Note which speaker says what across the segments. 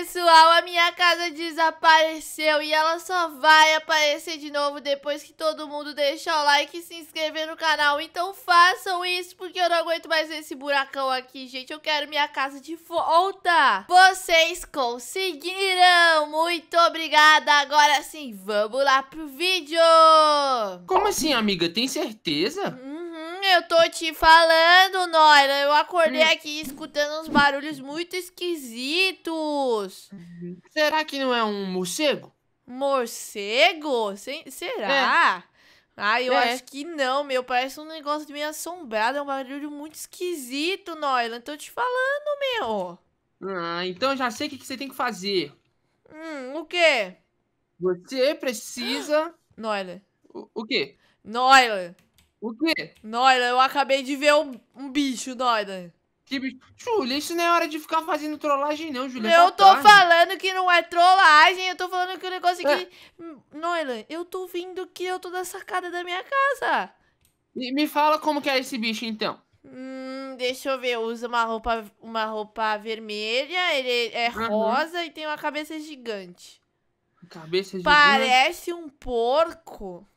Speaker 1: pessoal, a minha casa desapareceu e ela só vai aparecer de novo depois que todo mundo deixar o like e se inscrever no canal. Então façam isso, porque eu não aguento mais esse buracão aqui, gente. Eu quero minha casa de volta. Vocês conseguiram! Muito obrigada! Agora sim, vamos lá pro vídeo! Como assim, amiga? Tem certeza? Hum, eu tô te falando, Nora. Eu acordei hum. aqui escutando uns barulhos muito esquisitos. Será que não é um morcego? Morcego? será? É. Ah, eu é. acho que não, meu. Parece um negócio de meio assombrado. É um barulho muito esquisito, Noylan. Tô te falando, meu. Ah, então já sei o que você tem que fazer. Hum, o quê? Você precisa. Noylan. O, o quê? Noylan. O quê? Noida, eu acabei de ver um, um bicho, Noida. Que bicho? Júlia, isso não é hora de ficar fazendo trollagem, não, Júlia. Eu tá tô tarde. falando que não é trollagem, eu tô falando que o negócio aqui. É. Noila, eu tô vindo que eu tô da sacada da minha casa. E me fala como que é esse bicho, então. Hum, deixa eu ver, usa uma roupa, uma roupa vermelha, ele é uhum. rosa e tem uma cabeça gigante. Cabeça gigante. Parece um porco.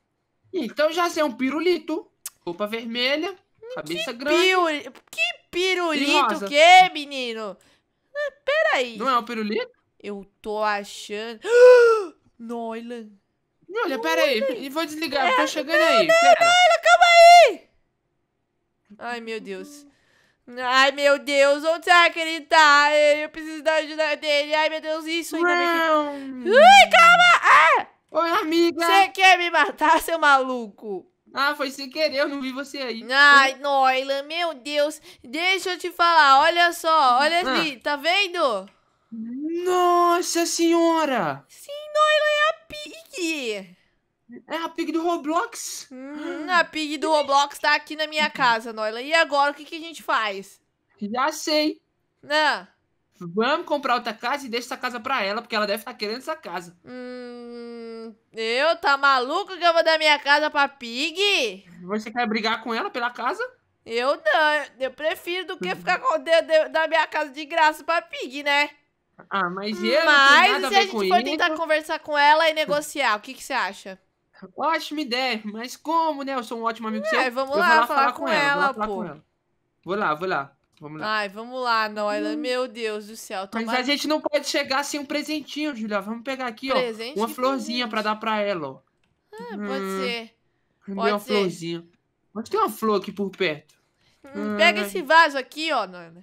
Speaker 1: Então já sei, é um pirulito. Roupa vermelha, cabeça que grande. Que pirulito que, é, menino? Ah, peraí. Não é um pirulito? Eu tô achando. Noilan. Olha, peraí. Vou desligar, tá é, tô chegando não, aí. Não, pera. Noila, calma aí. Ai, meu Deus. Ai, meu Deus, onde será que ele tá? Eu preciso da ajuda dele. Ai, meu Deus, isso ainda bem. Ui, calma! Ah! Oi, amiga! Você quer me matar, seu maluco? Ah, foi sem querer, eu não vi você aí. Ai, Noila, meu Deus. Deixa eu te falar, olha só, olha ah. ali, tá vendo? Nossa senhora! Sim, Noila é a Pig! É a Pig do Roblox? Hum, a Pig do Roblox tá aqui na minha casa, Noila. E agora, o que, que a gente faz? Já sei. Ah. Vamos comprar outra casa e deixa essa casa pra ela, porque ela deve estar tá querendo essa casa. Hum eu? Tá maluco que eu vou dar minha casa pra Pig? Você quer brigar com ela pela casa? Eu não, eu prefiro do que uhum. ficar com o dedo da minha casa de graça pra Pig, né? Ah, mas eu mas, não tenho nada a ver com Mas se a gente for tentar conversar com ela e negociar, o que, que você acha? Ótima ideia, mas como, né? Eu sou um ótimo amigo é, seu. vamos lá, falar, falar, com, ela, ela vou lá falar pô. com ela. Vou lá, vou lá. Vamos lá. Ai, vamos lá, Noila. Hum. Meu Deus do céu. Tomara... Mas a gente não pode chegar sem um presentinho, Julia. Vamos pegar aqui, presente ó. Uma florzinha presente. pra dar pra ela, ó. Ah, hum. pode ser.
Speaker 2: Pode uma ser. florzinha.
Speaker 1: Mas tem uma flor aqui por perto. Hum, pega esse vaso aqui, ó, Noila.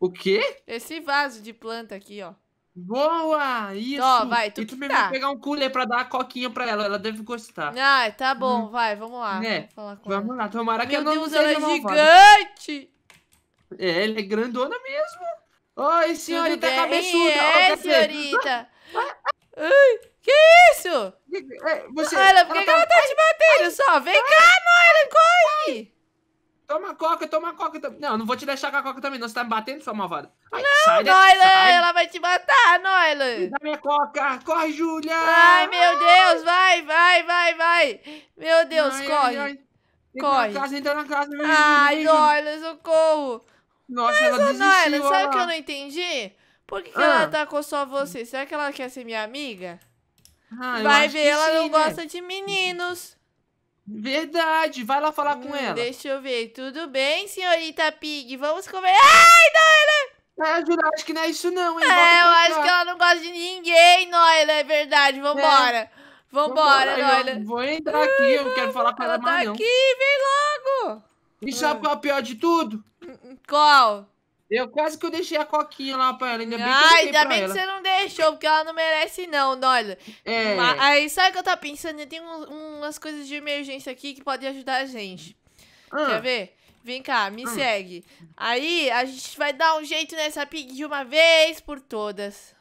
Speaker 1: O quê? Esse vaso de planta aqui, ó. Boa! Isso! Ó, vai, tu e tu que tá. pegar um cooler pra dar a coquinha pra ela, ela deve gostar. Ah, tá bom, hum. vai, vamos lá. É. Vamos, vamos lá, tomara Meu que Deus, ela não Deus, ela é malvada. gigante! É, ela é grandona mesmo. Oi, tá é, senhorita Tudo bem? cabeçuda. É, senhorita. Ai, que isso? É, você, Olha, por que ela, tá-, tá... te batendo só? Vem cá, Noelan, corre! Toma coca, toma coca também. Não, não vou te deixar com a coca também, não. Você tá me batendo, sua malvada. Ai, não, Noila, ela vai te matar, Noila. Me dá minha coca. Corre, Júlia. Ai, meu Deus, vai, vai, vai, vai. Meu Deus, ai, corre. Ai, ai. Corre. Entra na casa, entra na casa. Ai, Noila, socorro. Nossa, Mas, ela desistiu. sabe o que eu não entendi? Por que, que ah. ela atacou tá só você? Será que ela quer ser minha amiga? Ah, Vai ver, ela sim, não né? gosta de meninos. Verdade, vai lá falar hum, com ela. Deixa eu ver. Tudo bem, senhorita Pig? Vamos comer? Ai, Naila! É, acho que não é isso não, hein? É, eu acho que ela não gosta de ninguém, Noila, é verdade. Vambora. É.
Speaker 2: Vambora, Vambora Noila.
Speaker 1: Vou entrar aqui, eu quero falar com ela, ela tá mais tá não. aqui, vem logo. E ah. sabe qual é o pior de tudo? Qual? Eu quase que eu deixei a coquinha lá pra ela. Ainda bem que, ah, ainda bem que você não deixou, porque ela não merece, não, olha. É. Mas, aí sabe o que eu tava pensando? Eu tenho umas coisas de emergência aqui que podem ajudar a gente. Ah. Quer ver? Vem cá, me ah. segue. Aí a gente vai dar um jeito nessa pig de uma vez por todas.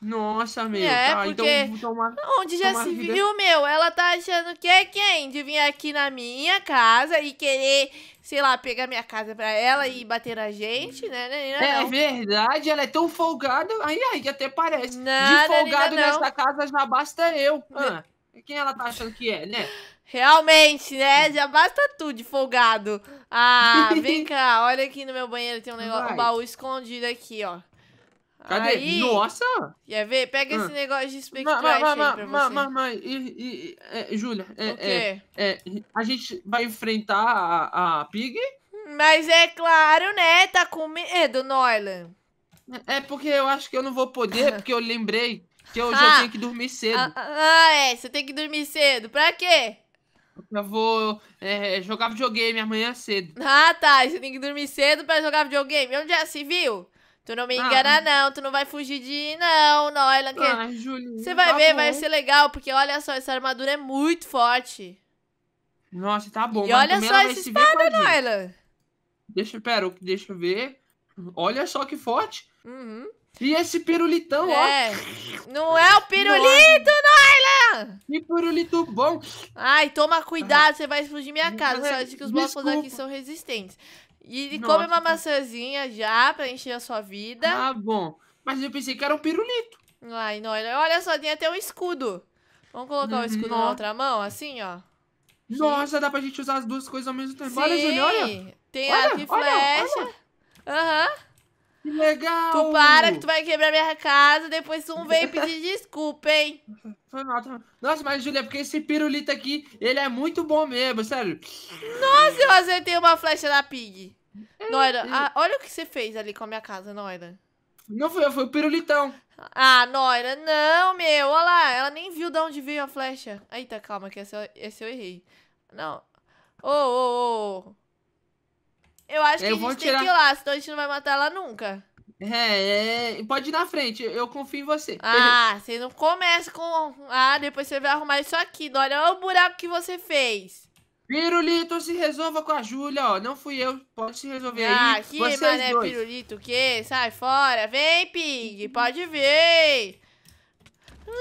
Speaker 1: Nossa, né, meu. É, tá, então porque então, tomar, onde já se vida... viu, meu? Ela tá achando que é quem? De vir aqui na minha casa e querer, sei lá, pegar minha casa pra ela e bater na gente, né? Não, é é não, É verdade, ela é tão folgada. Ai, ai, até parece. Nada, De é folgado nessa casa já basta eu. Né? Ah, quem ela tá achando que é, né? Realmente, né? Já basta tudo, folgado. Ah, vem cá, olha aqui no meu banheiro, tem um, negócio, um baú escondido aqui, ó. Cadê? Aí, Nossa! Quer ver? Pega ah. esse negócio de spectrash aí pra mas, você. Mas, mas, e, e, é, Júlia, é, é, é, a gente vai enfrentar a, a Pig? Mas é claro, né? Tá com medo, Norlan. É, é porque eu acho que eu não vou poder, porque eu lembrei que eu ah, já tenho que dormir cedo. Ah, ah, ah, é. Você tem que dormir cedo. Pra quê? Eu vou é, jogar videogame amanhã cedo. Ah, tá. Você tem que dormir cedo pra jogar videogame. Onde já é? se viu? Tu não me ah. engana, ah. não. Tu não vai fugir de. Não, não, Que... Ah, Julinha. Você vai tá ver, bom. vai ser legal, porque olha só, essa armadura é muito forte. Nossa, tá bom. E olha só essa espada, Noila. Deixa, pera, deixa eu ver. Olha só que forte. Uhum. E esse pirulitão, é. ó. Não é o pirulito, Noila! Que pirulito bom! Ai, toma cuidado, ah. você vai explodir minha casa. É, só de que os blocos aqui são resistentes. E Nossa. come uma maçãzinha já pra encher a sua vida. Ah, bom. Mas eu pensei que era um pirulito. Ai, não. Olha só, tem até um escudo. Vamos colocar o um uhum, escudo Nossa. na outra mão, assim, ó. Nossa, Sim. dá pra gente usar as duas coisas ao mesmo tempo. Sim. Olha, Julia olha. Tem olha, arco flecha. Aham. Que legal! Tu para que tu vai quebrar minha casa, depois tu não vem pedir desculpa, hein? Foi mal, foi mal. Nossa, mas Julia, é porque esse pirulito aqui, ele é muito bom mesmo, sério. Nossa, eu acertei uma flecha da Pig. Noira, a, olha o que você fez ali com a minha casa, Noira. Não foi eu, foi o pirulitão. Ah, Noira, não, meu. Olha lá, ela nem viu de onde veio a flecha. Eita, calma, que essa, eu, eu errei. Não. Ô, ô, ô. Eu acho eu que a gente tirar... tem que ir lá, senão a gente não vai matar ela nunca. É, é, pode ir na frente, eu confio em você. Ah, você não começa com. Ah, depois você vai arrumar isso aqui, Noira. Olha o buraco que você fez. Pirulito, se resolva com a Júlia, ó. Não fui eu, pode se resolver ah, aí. Ah, que mané dois. pirulito, o quê? Sai fora. Vem, Pig, pode vir.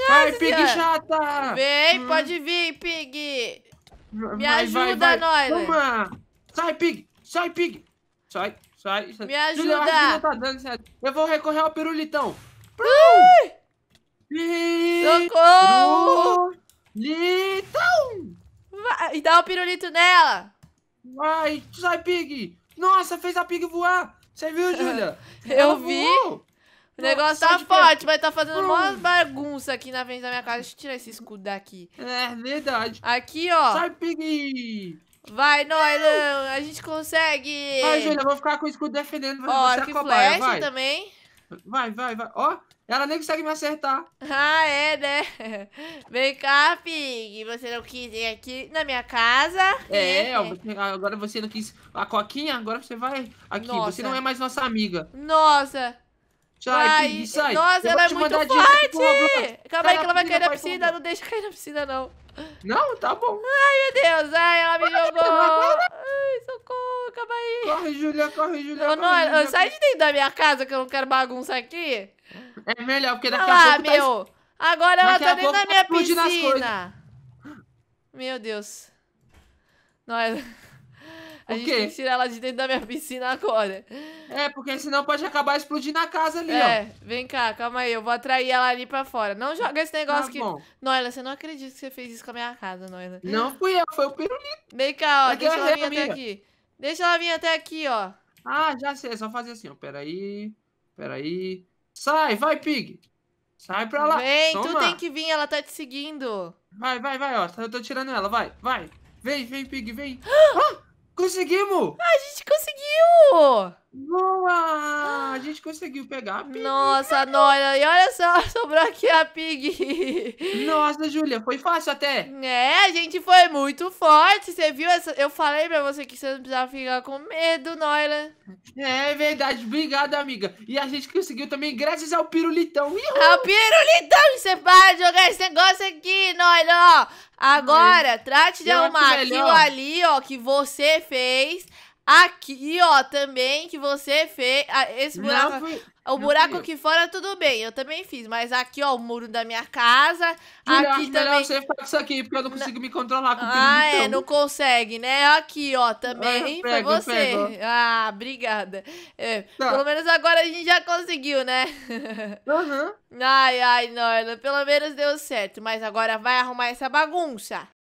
Speaker 2: Vai, Pig chata. Vem, hum. pode
Speaker 1: vir, Pig. Me vai, ajuda, nós. Toma. Sai, Pig. Sai, Pig. Sai, sai. sai. Me ajuda. Julia, tá dando certo. Eu vou recorrer ao pirulitão. Ui. Socorro. Pirulito. E dá o um pirulito nela. Ai, sai, Pig. Nossa, fez a Pig voar. Você viu, Júlia? Eu vi. Voou. O negócio Nossa, tá forte, mas tá fazendo Brum. uma bagunça aqui na frente da minha casa. Deixa eu tirar esse escudo daqui. É verdade. Aqui, ó. Sai, Pig. Vai, Noilan. A gente consegue. Vai, Júlia. Eu vou ficar com o escudo defendendo. Ó, arco flecha vai. também. Vai, vai, vai. Ó. Ela nem consegue me acertar. Ah, é, né? Vem cá, Pig. Você não quis ir aqui na minha casa? É, né, né? agora você não quis a coquinha, agora você vai aqui. Nossa. Você não é mais nossa amiga. Nossa. Sai, vai. Pig, sai. Nossa, eu ela é muito forte. Calma aí que ela vai cair na piscina. Não deixa cair na piscina, não. Não, tá bom. Ai, meu Deus. Ai, ela me jogou. Ai, socorro. Calma aí. Corre, Julia, corre, Julia. Não, corre, não, Julia. sai de dentro da minha casa que eu não quero bagunça aqui. É melhor, porque daqui Olha a lá, pouco. Tá meu! Tá... Agora ela tá dentro da minha tá piscina. Meu Deus. Nós. A gente tem que tirar ela de dentro da minha piscina agora. É, porque senão pode acabar explodindo a casa ali, é, ó. É, vem cá, calma aí. Eu vou atrair ela ali pra fora. Não tá joga esse negócio tá que. Bom. você não acredita que você fez isso com a minha casa, Noila. Não fui eu, foi o pirulito. Vem cá, ó. Daqui deixa ela vir até aqui. Deixa ela vir até aqui, ó. Ah, já sei. É só fazer assim, ó. Peraí. Peraí. Sai, vai, Pig! Sai pra lá! Vem, Toma. tu tem que vir, ela tá te seguindo. Vai, vai, vai, ó. Eu tô tirando ela, vai, vai. Vem, vem, Pig, vem. ah, conseguimos! A gente conseguiu! Conseguiu! Boa! A gente conseguiu pegar a Pig. Nossa, Nora, e olha só, sobrou aqui a Pig. Nossa, Júlia, foi fácil até. É, a gente foi muito forte. Você viu essa... Eu falei pra você que você não precisava ficar com medo, Nora. É, é verdade, obrigado, amiga. E a gente conseguiu também graças ao pirulitão. Uhul. Ao pirulitão! Você para de jogar esse negócio aqui, Nora, ó. Agora, trate de Eu arrumar aquilo ali, ó, que você fez. Aqui, ó, também que você fez. Ah, esse buraco. Não, o buraco aqui fora, tudo bem, eu também fiz. Mas aqui, ó, o muro da minha casa. Julia, aqui acho também... melhor você ficar com isso aqui, porque eu não consigo na... me controlar com o Ah, é, não consegue, né? Aqui, ó, também ah, você. Pego. Ah, obrigada. É, tá. Pelo menos agora a gente já conseguiu, né? Uhum. Ai, ai, Norla, pelo menos deu certo. Mas agora vai arrumar essa bagunça.